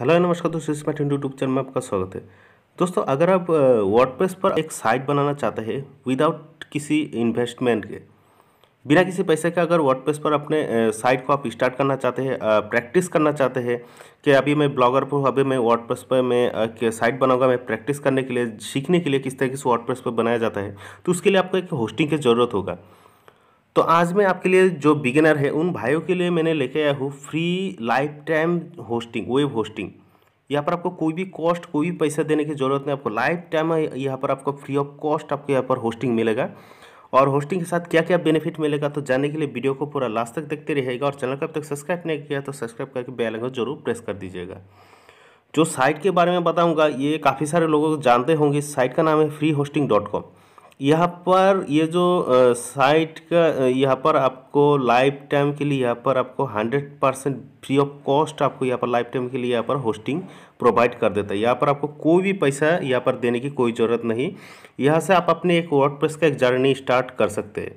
hello नमस्कार दोस्तों smart Hindu YouTube channel में आपका स्वागत है दोस्तों अगर आप वर्डप्रेस पर एक साइट बनाना चाहते हैं विदाउट किसी इन्वेस्टमेंट के बिना किसी पैसे के अगर वर्डप्रेस पर अपने साइट को आप स्टार्ट करना चाहते हैं प्रैक्टिस करना चाहते हैं कि अभी मैं ब्लॉगर पर अभी मैं वर्डप्रेस पर मैं साइट बनाऊंगा मैं प्रैक्टिस करने के लिए सीखने के लिए किस तरीके से वर्डप्रेस पर बनाया जाता है तो उसके लिए आपको एक होस्टिंग की ज़रूरत होगा तो आज मैं आपके लिए जो बिगिनर है उन भाइयों के लिए मैंने लेके आया हूँ free life time hosting web hosting यहाँ पर आपको कोई भी कॉस्ट कोई भी पैसा देने की ज़रूरत नहीं आपको लाइफ टाइम यहाँ पर आपको फ्री ऑफ कॉस्ट आपको यहाँ पर होस्टिंग मिलेगा और होस्टिंग के साथ क्या क्या बेनिफिट मिलेगा तो जानने के लिए वीडियो को पूरा लास्ट तक देखते रहेगा और चैनल को अब तक सब्सक्राइब नहीं किया तो सब्सक्राइब करके बेल आइकन जरूर प्रेस कर दीजिएगा जो साइट के बारे में बताऊंगा ये काफ़ी सारे लोगों को जानते होंगे साइट का नाम है फ्री होस्टिंग डॉट कॉम यहाँ पर ये जो साइट का यहाँ पर आपको लाइफ टाइम के लिए यहाँ पर आपको hundred percent free of cost आपको यहाँ पर लाइफ टाइम के लिए यहाँ पर होस्टिंग प्रोवाइड कर देता है यहाँ पर आपको कोई भी पैसा यहाँ पर देने की कोई ज़रूरत नहीं यहाँ से आप अपने एक वर्ड का एक जर्नी स्टार्ट कर सकते हैं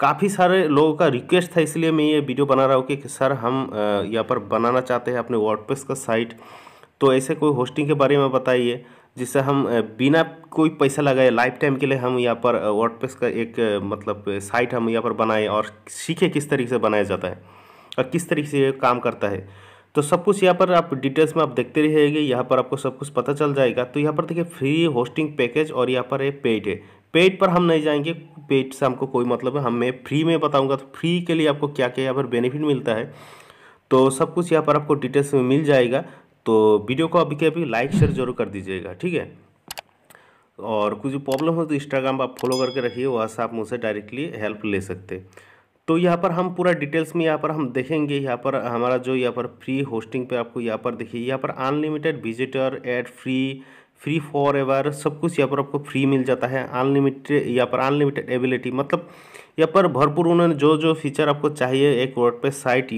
काफ़ी सारे लोगों का रिक्वेस्ट था इसलिए मैं ये वीडियो बना रहा हूँ कि, कि सर हम यहाँ पर बनाना चाहते हैं अपने वर्डप्रेस का साइट तो ऐसे कोई होस्टिंग के बारे में बताइए जिससे हम बिना कोई पैसा लगाए लाइफ टाइम के लिए हम यहाँ पर वर्डप्रेस का एक मतलब साइट हम यहाँ पर बनाए और सीखे किस तरीके से बनाया जाता है और किस तरीके से ये काम करता है तो सब कुछ यहाँ पर आप डिटेल्स में आप देखते रहेंगे यहाँ पर आपको सब कुछ पता चल जाएगा तो यहाँ पर देखिए फ्री होस्टिंग पैकेज और यहाँ पर एक पेड है पेड पर हम नहीं जाएंगे पेड से हमको कोई मतलब है हमें फ्री में बताऊंगा तो फ्री के लिए आपको क्या क्या यहाँ पर बेनिफिट मिलता है तो सब कुछ यहाँ पर आपको डिटेल्स में मिल जाएगा तो वीडियो को अभी के अभी लाइक शेयर जरूर कर दीजिएगा ठीक है और कुछ प्रॉब्लम हो तो इंस्टाग्राम पर आप फॉलो करके रखिए वहाँ से आप मुझसे डायरेक्टली हेल्प ले सकते तो यहाँ पर हम पूरा डिटेल्स में यहाँ पर हम देखेंगे यहाँ पर हमारा जो यहाँ पर फ्री होस्टिंग पे आपको यहाँ पर देखिए यहाँ पर unlimited visitor ad free free forever सब कुछ यहाँ पर आपको फ्री मिल जाता है अनलिमिटेड यहाँ पर अनलिमिटेड एबिलिटी मतलब यहाँ पर भरपूर उन्होंने जो जो फीचर आपको चाहिए एक वर्ड पे साइट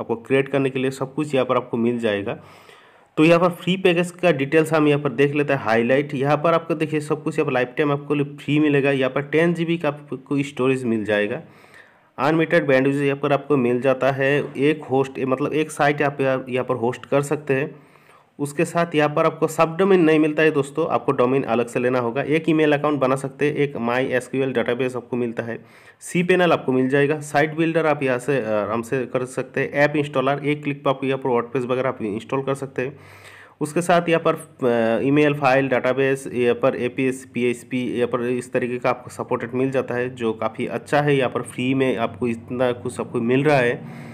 आपको क्रिएट करने के लिए सब कुछ यहाँ पर आपको मिल जाएगा तो यहाँ पर फ्री पैकेज का डिटेल्स हम यहाँ पर देख लेते हैं हाईलाइट यहाँ पर आपको देखिए सब कुछ यहाँ पर लाइफ टाइम आपको फ्री मिलेगा यहाँ पर टेन जी का आपको स्टोरेज मिल जाएगा अनलिमिटेड बैंडविज यहाँ पर आपको मिल जाता है एक होस्ट मतलब एक साइट आप यहाँ पर होस्ट कर सकते हैं उसके साथ यहाँ पर आपको सब डोमेन नहीं मिलता है दोस्तों आपको डोमेन अलग से लेना होगा एक ईमेल अकाउंट बना सकते हैं एक माई एस डेटाबेस आपको मिलता है सी पेनल आपको मिल जाएगा साइट बिल्डर आप यहाँ से आराम से कर सकते हैं ऐप इंस्टॉलर एक क्लिक पर आप यहाँ पर वर्डप्रेस वगैरह आप इंस्टॉल कर सकते हैं उसके साथ यहाँ पर ईमेल फाइल डाटाबेस यहाँ पर A P S P S P यहाँ पर इस तरीके का आपको सपोर्टेड मिल जाता है जो काफ़ी अच्छा है यहाँ पर फ्री में आपको इतना कुछ आपको मिल रहा है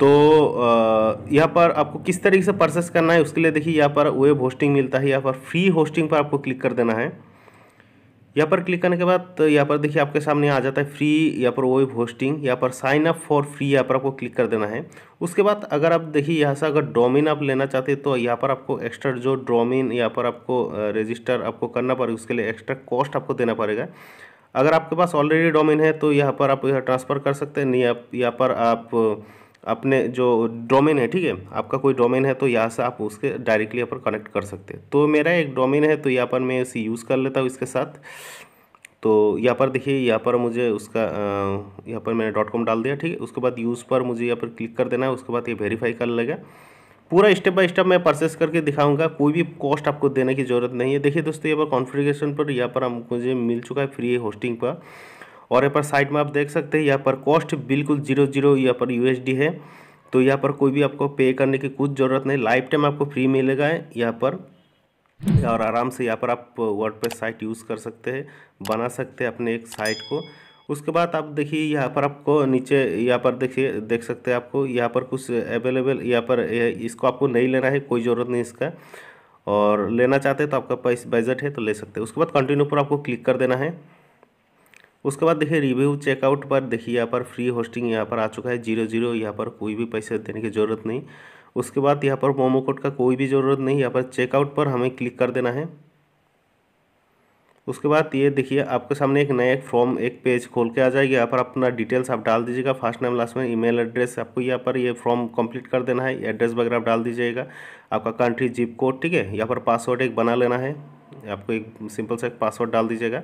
तो यहाँ पर आपको किस तरीके से परसेस करना है उसके लिए देखिए यहाँ पर वेब होस्टिंग मिलता है यहाँ पर फ्री होस्टिंग पर आपको क्लिक कर देना है यहाँ पर क्लिक करने के बाद यहाँ पर देखिए आपके सामने आ जाता है फ्री यहाँ पर वेब होस्टिंग यहाँ पर साइन अप फॉर फ्री यहाँ पर आपको क्लिक कर देना है उसके बाद अगर आप देखिए यहाँ से अगर डोमिन आप लेना चाहते हैं तो यहाँ पर आपको एक्स्ट्रा जो डोमिन यहाँ पर आपको रजिस्टर आपको करना पड़ेगा उसके लिए एक्स्ट्रा कॉस्ट आपको देना पड़ेगा अगर आपके पास ऑलरेडी डोमिन है तो यहाँ पर आप यहाँ ट्रांसफ़र कर सकते हैं नहीं आप यहाँ पर आप अपने जो डोमेन है ठीक है आपका कोई डोमेन है तो यहाँ से आप उसके डायरेक्टली यहाँ पर कनेक्ट कर सकते हैं तो मेरा एक डोमेन है तो यहाँ पर मैं इसे यूज़ कर लेता हूँ इसके साथ तो यहाँ पर देखिए यहाँ पर मुझे उसका यहाँ पर मैंने डॉट कॉम डाल दिया ठीक है उसके बाद यूज़ पर मुझे यहाँ पर क्लिक कर देना है उसके बाद ये वेरीफाई कर लेगा पूरा स्टेप बाय स्टेप मैं परचेस करके दिखाऊंगा कोई भी कॉस्ट आपको देने की ज़रूरत नहीं है देखिए दोस्तों यहाँ पर कॉन्फ़िगरेशन पर यहाँ पर हम मुझे मिल चुका है फ्री होस्टिंग पर और यहाँ पर साइड में आप देख सकते हैं यहाँ पर कॉस्ट बिल्कुल जीरो जीरो यहाँ पर यू है तो यहाँ पर कोई भी आपको पे करने की कुछ ज़रूरत नहीं लाइफ टाइम आपको फ्री मिलेगा यहाँ पर और आराम से यहाँ पर आप वर्ड साइट यूज़ कर सकते हैं बना सकते हैं अपने एक साइट को उसके बाद आप देखिए यहाँ पर आपको नीचे यहाँ पर देखिए देख सकते हैं आपको यहाँ पर कुछ अवेलेबल यहाँ पर इसको आपको नहीं लेना है कोई ज़रूरत नहीं इसका और लेना चाहते हैं तो आपका पैस बजट है तो ले सकते हैं उसके बाद कंटिन्यू पर आपको क्लिक कर देना है उसके बाद देखिए रिव्यू चेकआउट पर देखिए यहाँ पर फ्री होस्टिंग यहाँ पर आ चुका है जीरो जीरो यहाँ पर कोई भी पैसे देने की ज़रूरत नहीं उसके बाद यहाँ पर मोमो कोड का कोई भी ज़रूरत नहीं यहाँ पर चेकआउट पर हमें क्लिक कर देना है उसके बाद ये देखिए आपके सामने एक नया एक फॉर्म एक पेज खोल के आ जाएगी यहाँ पर अपना डिटेल्स आप डाल दीजिएगा फर्स्ट नेम लास्ट में ईमेल एड्रेस आपको यहाँ पर ये फॉर्म कंप्लीट कर देना है एड्रेस वगैरह आप डाल दीजिएगा आपका कंट्री जिप कोड ठीक है यहाँ पर पासवर्ड एक बना लेना है आपको एक सिंपल सा एक पासवर्ड डाल दीजिएगा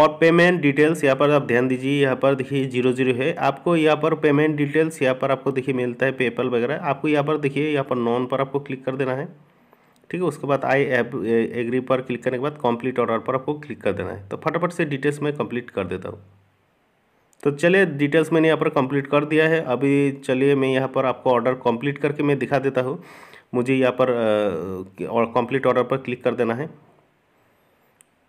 और पेमेंट डिटेल्स यहाँ पर आप ध्यान दीजिए यहाँ पर देखिए जीरो जीरो है आपको यहाँ पर पेमेंट डिटेल्स यहाँ पर आपको देखिए मिलता है पेपल वगैरह आपको यहाँ पर देखिए यहाँ पर नॉन पर आपको क्लिक कर देना है ठीक है उसके बाद आई एप एग्री पर क्लिक करने के बाद कंप्लीट ऑर्डर पर आपको क्लिक कर देना है तो फटाफट से डिटेल्स मैं कंप्लीट कर देता हूँ तो चलिए डिटेल्स मैंने यहाँ पर कंप्लीट कर दिया है अभी चलिए मैं यहाँ पर आपको ऑर्डर कंप्लीट करके मैं दिखा देता हूँ मुझे यहाँ पर कंप्लीट ऑर्डर पर क्लिक कर देना है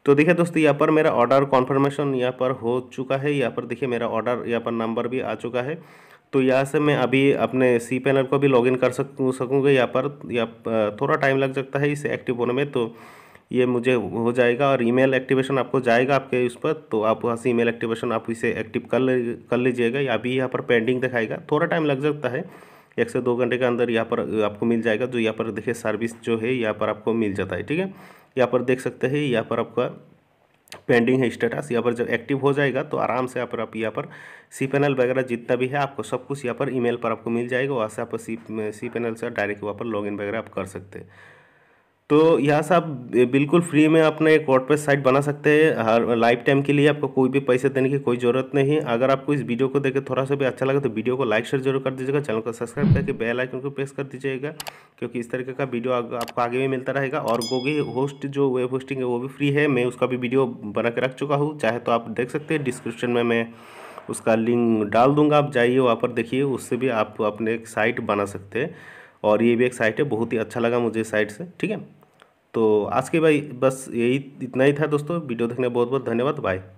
तो देखिए दोस्तों यहाँ पर मेरा ऑर्डर कॉन्फर्मेशन यहाँ पर हो चुका है यहाँ पर देखिए मेरा ऑर्डर यहाँ पर नंबर भी आ चुका है तो यहाँ से मैं अभी अपने सी पैनल को भी लॉगिन कर सक सकूँगा यहाँ पर या थोड़ा टाइम लग सकता है इसे एक्टिव होने में तो ये मुझे हो जाएगा और ईमेल एक्टिवेशन आपको जाएगा आपके उस पर तो आप वहाँ से ईमेल एक्टिवेशन आप इसे एक्टिव कर ले कर लीजिएगा या अभी यहाँ पर पेंडिंग दिखाएगा थोड़ा टाइम लग सकता है एक से दो घंटे के अंदर यहाँ पर आपको मिल जाएगा जो तो यहाँ पर देखिए सर्विस जो है यहाँ पर आपको मिल जाता है ठीक है यहाँ पर देख सकते हैं यहाँ पर आपका पेंडिंग है स्टेटस यहाँ पर जब एक्टिव हो जाएगा तो आराम से यहाँ पर आप यहाँ पर सी पैनल वगैरह जितना भी है आपको सब कुछ यहाँ पर ईमेल पर आपको मिल जाएगा वहाँ से आप सी सी पैनल से डायरेक्ट वहाँ पर लॉगिन वगैरह आप कर सकते हैं तो यहाँ से आप बिल्कुल फ्री में अपना एक वर्डप्रेस साइट बना सकते हैं हर लाइफ टाइम के लिए आपको कोई भी पैसे देने की कोई ज़रूरत नहीं अगर आपको इस वीडियो को देखे थोड़ा सा भी अच्छा लगा तो वीडियो को लाइक शेयर जरूर कर दीजिएगा चैनल को सब्सक्राइब करके बेल आइकन को प्रेस कर दीजिएगा क्योंकि इस तरीके का वीडियो आपको आगे भी मिलता रहेगा और भी होस्ट जो वेब होस्टिंग है वो भी फ्री है मैं उसका भी वीडियो बना के रख चुका हूँ चाहे तो आप देख सकते हैं डिस्क्रिप्शन में मैं उसका लिंक डाल दूंगा आप जाइए वहाँ पर देखिए उससे भी आप अपने एक साइट बना सकते हैं और ये भी एक साइट है बहुत ही अच्छा लगा मुझे साइट से ठीक है तो आज के भाई बस यही इतना ही था दोस्तों वीडियो देखने बहुत बहुत धन्यवाद बाय